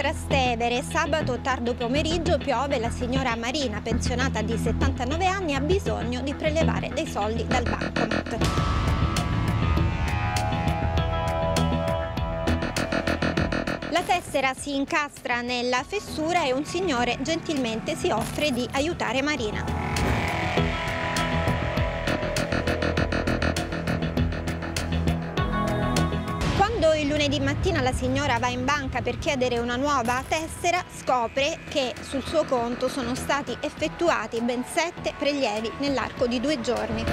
Trastevere, sabato tardo pomeriggio piove, la signora Marina, pensionata di 79 anni, ha bisogno di prelevare dei soldi dal bancomat. La tessera si incastra nella fessura e un signore gentilmente si offre di aiutare Marina. Lunedì mattina la signora va in banca per chiedere una nuova tessera, scopre che sul suo conto sono stati effettuati ben sette prelievi nell'arco di due giorni.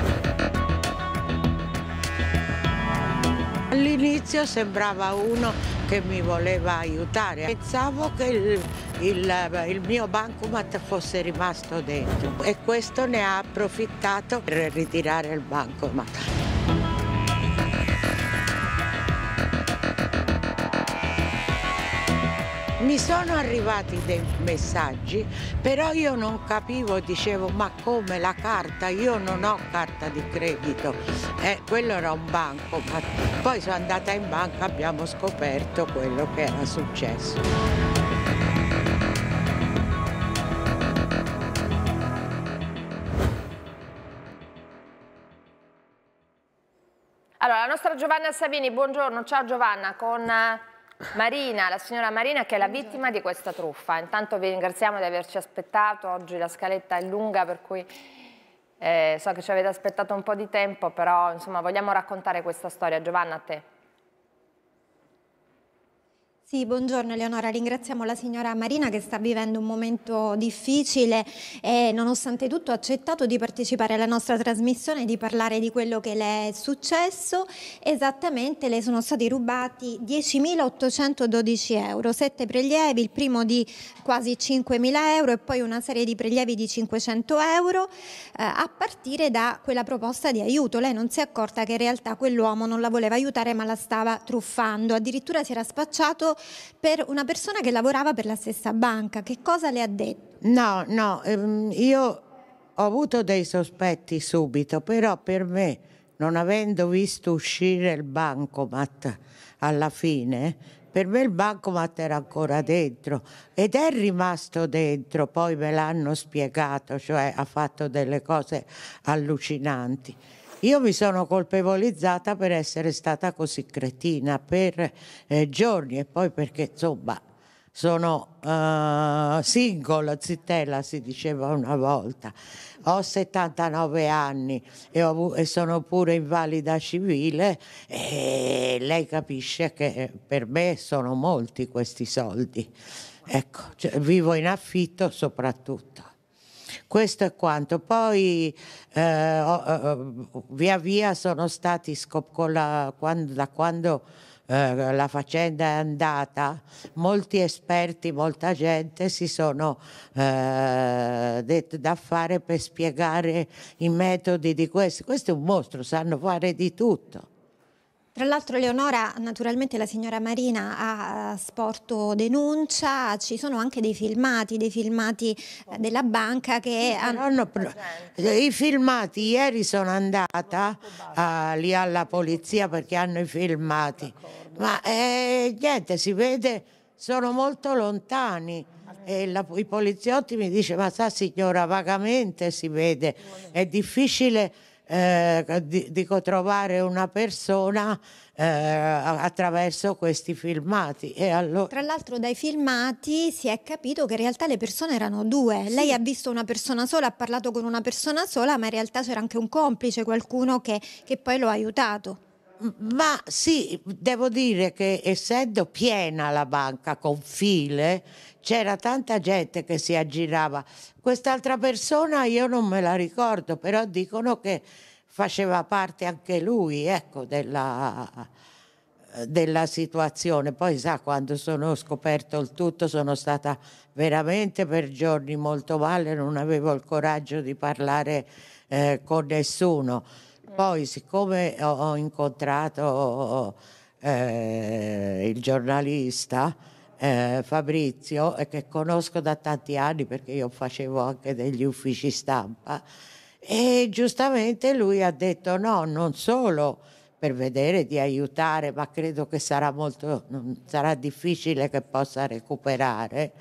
All'inizio sembrava uno che mi voleva aiutare, pensavo che il, il, il mio bancomat fosse rimasto dentro e questo ne ha approfittato per ritirare il bancomat. Mi sono arrivati dei messaggi, però io non capivo, dicevo ma come la carta? Io non ho carta di credito, eh, quello era un banco, ma poi sono andata in banca e abbiamo scoperto quello che era successo. Allora, la nostra Giovanna Savini, buongiorno, ciao Giovanna, con eh, Marina, la signora Marina che è la vittima di questa truffa. Intanto vi ringraziamo di averci aspettato, oggi la scaletta è lunga per cui eh, so che ci avete aspettato un po' di tempo, però insomma vogliamo raccontare questa storia. Giovanna, a te. Sì, buongiorno Eleonora, ringraziamo la signora Marina che sta vivendo un momento difficile e nonostante tutto ha accettato di partecipare alla nostra trasmissione, e di parlare di quello che le è successo. Esattamente le sono stati rubati 10.812 euro, 7 prelievi, il primo di quasi 5.000 euro e poi una serie di prelievi di 500 euro eh, a partire da quella proposta di aiuto. Lei non si è accorta che in realtà quell'uomo non la voleva aiutare ma la stava truffando, addirittura si era spacciato per una persona che lavorava per la stessa banca. Che cosa le ha detto? No, no, ehm, io ho avuto dei sospetti subito, però per me, non avendo visto uscire il bancomat alla fine, per me il bancomat era ancora dentro ed è rimasto dentro, poi me l'hanno spiegato, cioè ha fatto delle cose allucinanti. Io mi sono colpevolizzata per essere stata così cretina per eh, giorni e poi perché insomma sono uh, single, zittella si diceva una volta, ho 79 anni e, ho, e, sono pure invalida civile e lei capisce che eh, per me sono molti questi soldi. Ecco, cioè, vivo in affitto soprattutto. Questo è quanto. Poi eh, via via sono stati scoppola quando, da quando eh, la faccenda è andata, molti esperti, molta gente si sono eh, detto da fare per spiegare i metodi di questo. Questo è un mostro, sanno fare di tutto. Tra l'altro Leonora, naturalmente la signora Marina ha eh, sporto denuncia, ci sono anche dei filmati, dei filmati eh, della banca che sì, hanno... hanno... I filmati, ieri sono andata uh, lì alla polizia perché hanno i filmati, ma eh, niente, si vede, sono molto lontani. E la, I poliziotti mi dicono, ma sa signora, vagamente si vede, è difficile eh, dico trovare una persona eh, attraverso questi filmati. Allora... Tra l'altro dai filmati si è capito che in realtà le persone erano due. Sì. Lei ha visto una persona sola, ha parlato con una persona sola, ma in realtà c'era anche un complice, qualcuno che, che poi lo ha aiutato. Ma sì, devo dire che essendo piena la banca con file, c'era tanta gente che si aggirava. Quest'altra persona io non me la ricordo, però dicono che faceva parte anche lui ecco, della, della situazione. Poi sa, quando sono scoperto il tutto sono stata veramente per giorni molto male, non avevo il coraggio di parlare eh, con nessuno. Mm. Poi siccome ho, incontrato eh, il giornalista, eh, Fabrizio, eh, che conosco da tanti anni perché io facevo anche degli uffici stampa, e giustamente lui ha detto no, non solo per vedere di aiutare, ma credo che sarà, molto, mm, sarà difficile che possa recuperare,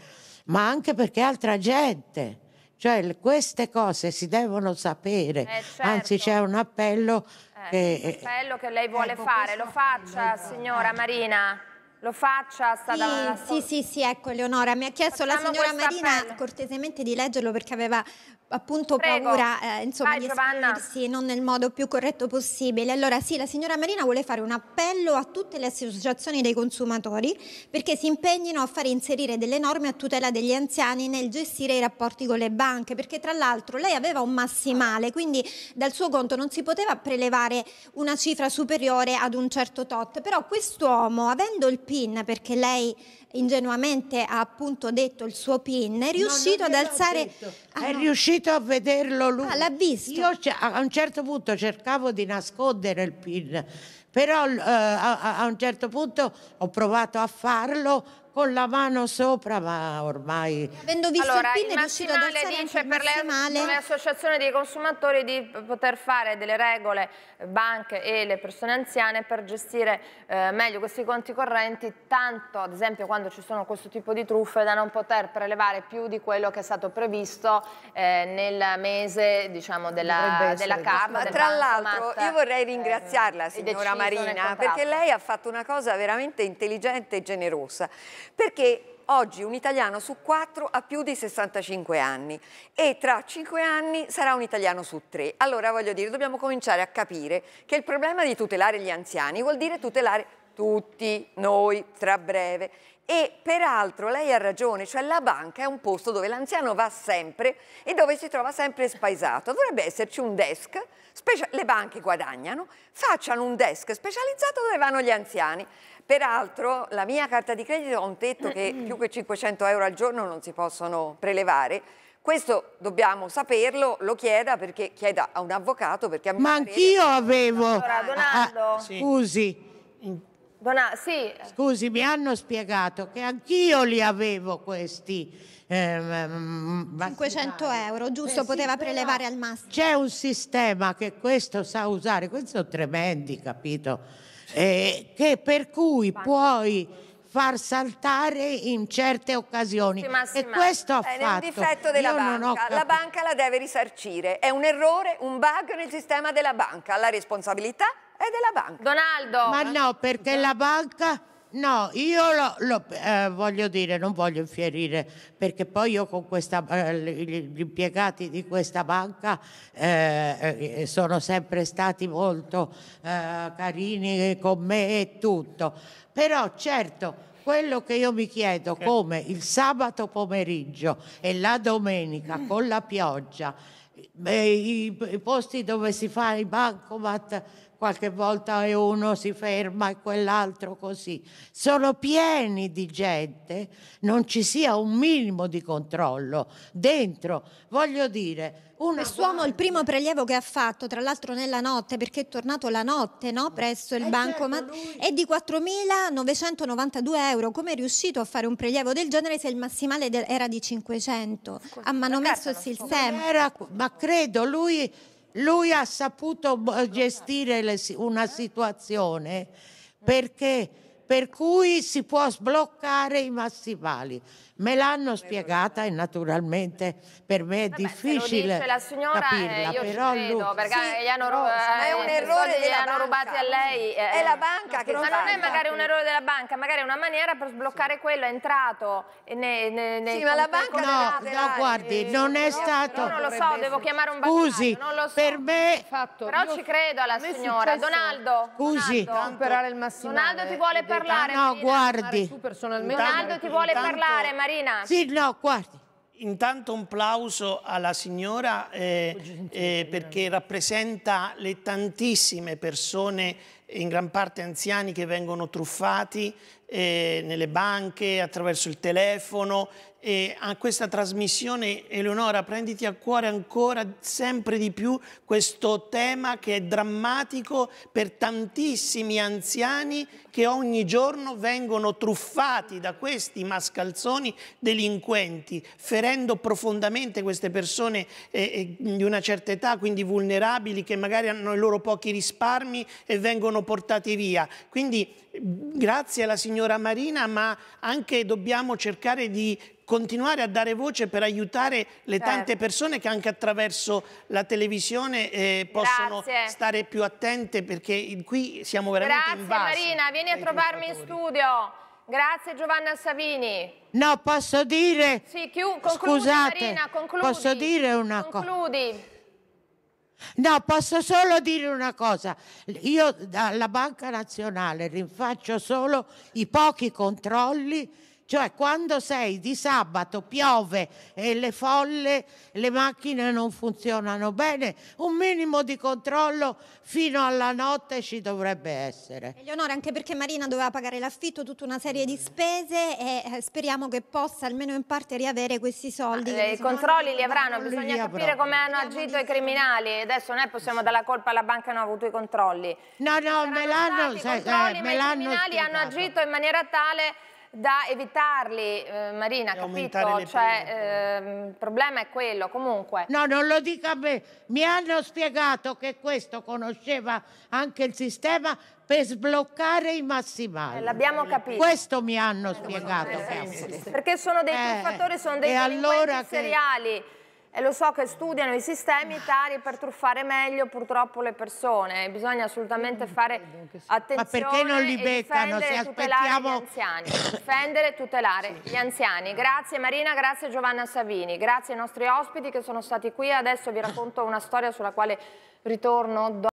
ma anche perché altra gente. Cioè queste cose si devono sapere, eh, certo. anzi c'è un appello eh, che... L'appello che lei vuole ecco fare, lo faccia signora Marina lo faccia, sta sì, davanti Sì, sì, sì, ecco Eleonora, mi ha chiesto Facciamo la signora Marina appello. cortesemente di leggerlo perché aveva appunto Prego. paura eh, insomma, Vai, di esprimersi non nel modo più corretto possibile. Allora sì, la signora Marina vuole fare un appello a tutte le associazioni dei consumatori perché si impegnino a fare inserire delle norme a tutela degli anziani nel gestire i rapporti con le banche, perché tra l'altro lei aveva un massimale, quindi dal suo conto non si poteva prelevare una cifra superiore ad un certo tot, però quest'uomo avendo il PIL PIN perché lei ingenuamente ha appunto detto il suo PIN, è riuscito no, ad alzare... Ah, è no. riuscito a vederlo lui. Ah, l'ha visto. Io a un certo punto cercavo di nascondere il PIN, però eh, a, a un certo punto ho provato a farlo con la mano sopra, ma ormai... Avendo visto allora, il PIN è riuscito ad alzare dice per le, per le associazioni dei consumatori di poter fare delle regole, eh, banche e le persone anziane per gestire eh, meglio questi conti correnti, tanto ad esempio quando ci sono questo tipo di truffe da non poter prelevare più di quello che è stato previsto eh, nel mese diciamo, della, della carta. Del tra l'altro io vorrei eh, ringraziarla eh, signora Marina perché lei ha fatto una cosa veramente intelligente e generosa perché oggi un italiano su quattro ha più di 65 anni e tra cinque anni sarà un italiano su tre. Allora voglio dire, dobbiamo cominciare a capire che il problema di tutelare gli anziani vuol dire tutelare tutti noi tra breve e peraltro lei ha ragione, cioè la banca è un posto dove l'anziano va sempre e dove si trova sempre spaesato. Dovrebbe esserci un desk, le banche guadagnano, facciano un desk specializzato dove vanno gli anziani. Peraltro la mia carta di credito ha un tetto che più che 500 euro al giorno non si possono prelevare, questo dobbiamo saperlo, lo chieda perché chieda a un avvocato perché a Ma anch'io avevo. Allora, ah, ah, Donaldo. Ah, scusi, Buona, sì. Scusi, mi hanno spiegato che anch'io li avevo questi. Ehm, 500 mm, euro, giusto? Eh sì, poteva prelevare al massimo. C'è un sistema che questo sa usare, questi sono tremendi, capito? Eh, che per cui puoi far saltare in certe occasioni. Sì, Massima, e questo ha fatto. È un difetto della Io banca. La banca la deve risarcire. È un errore, un bug nel sistema della banca. La responsabilità è della banca. Donaldo. Ma no, perché la banca... No, io lo, lo, eh, voglio dire, non voglio infierire, perché poi io con questa, eh, gli impiegati di questa banca eh, eh sono sempre stati molto eh, carini con me e tutto. Però certo, quello che io mi chiedo come il sabato pomeriggio e la domenica mm. con la pioggia, i, i posti dove si fa i bancomat qualche volta è uno si ferma e quell'altro così. Sono pieni di gente, non ci sia un minimo di controllo dentro. Voglio dire, una Quest'uomo il primo prelievo che ha fatto, tra l'altro nella notte, perché è tornato la notte no? presso il eh bancomat, certo, è di 4.992 euro. Come è riuscito a fare un prelievo del genere se il massimale era di 500? Ha manomesso certo, il sistema. Ma credo lui lui ha saputo gestire una situazione perché per cui si può sbloccare i massimali. Me l'hanno spiegata e naturalmente per me è Vabbè, difficile se la signora, eh, capirla, eh, però credo, perché sì, gli hanno, no, è eh, un errore della hanno rubati a lei. Eh, è la banca no, che Ma non è magari un errore della banca, magari è una maniera per sbloccare sì. quello, è entrato ne, ne, ne sì, ma la banca No, no, no guardi, non è stato Non lo so, devo chiamare un bancario, Scusi, non lo so. Per me Fatto. Però ci credo alla signora. Donaldo, scusi, Donaldo, Donaldo ti vuole per parlare. No, Marina. guardi. Tu personalmente. Aldo ti vuole intanto... parlare, Marina. Sì, no, guardi. Intanto un plauso alla signora eh, eh, perché rappresenta le tantissime persone in gran parte anziani che vengono truffati eh, nelle banche, attraverso il telefono. E a questa trasmissione, Eleonora, prenditi a cuore ancora sempre di più questo tema che è drammatico per tantissimi anziani che ogni giorno vengono truffati da questi mascalzoni delinquenti, ferendo profondamente queste persone eh, eh di una certa età, quindi vulnerabili, che magari hanno i loro pochi risparmi e vengono vengono portati via. Quindi grazie alla signora Marina, ma anche dobbiamo cercare di continuare a dare voce per aiutare le tante certo. persone che anche attraverso la televisione eh, possono Grazie. stare più attente perché qui siamo veramente Grazie, in base. Grazie Marina, vieni a trovarmi in studio. Grazie Giovanna Savini. No, posso dire... Sì, chiù, concludi, Scusate, Marina, concludi. Posso dire una cosa? Concludi. No, posso solo dire una cosa. Io dalla Banca Nazionale rinfaccio solo i pochi controlli cioè quando sei di sabato, piove e le folle, le macchine non funzionano bene, un minimo di controllo fino alla notte ci dovrebbe essere. Eleonora, anche perché Marina doveva pagare l'affitto, tutta una serie di spese e eh, speriamo che possa almeno in parte riavere questi soldi. Ah, I controlli li avranno, bisogna li capire avrò. come hanno agito i criminali. Adesso noi possiamo dare la colpa alla banca che non ha avuto i controlli. No, no, me l'hanno... Eh, me I criminali hanno agito in maniera tale da evitarli, eh, Marina, e capito? Cioè, eh, il problema è quello, comunque. No, non lo dica a me. Mi hanno spiegato che questo conosceva anche il sistema per sbloccare i massimali. L'abbiamo capito. Questo mi hanno spiegato. Perché sono dei eh, truffatori, sono dei delinquenti allora che e lo so che studiano i sistemi tali per truffare meglio purtroppo le persone, bisogna assolutamente mm. fare attenzione Ma perché non li beccano se aspettiamo gli anziani, difendere e tutelare sì. gli anziani. Grazie Marina, grazie Giovanna Savini, grazie ai nostri ospiti che sono stati qui, adesso vi racconto una storia sulla quale ritorno dopo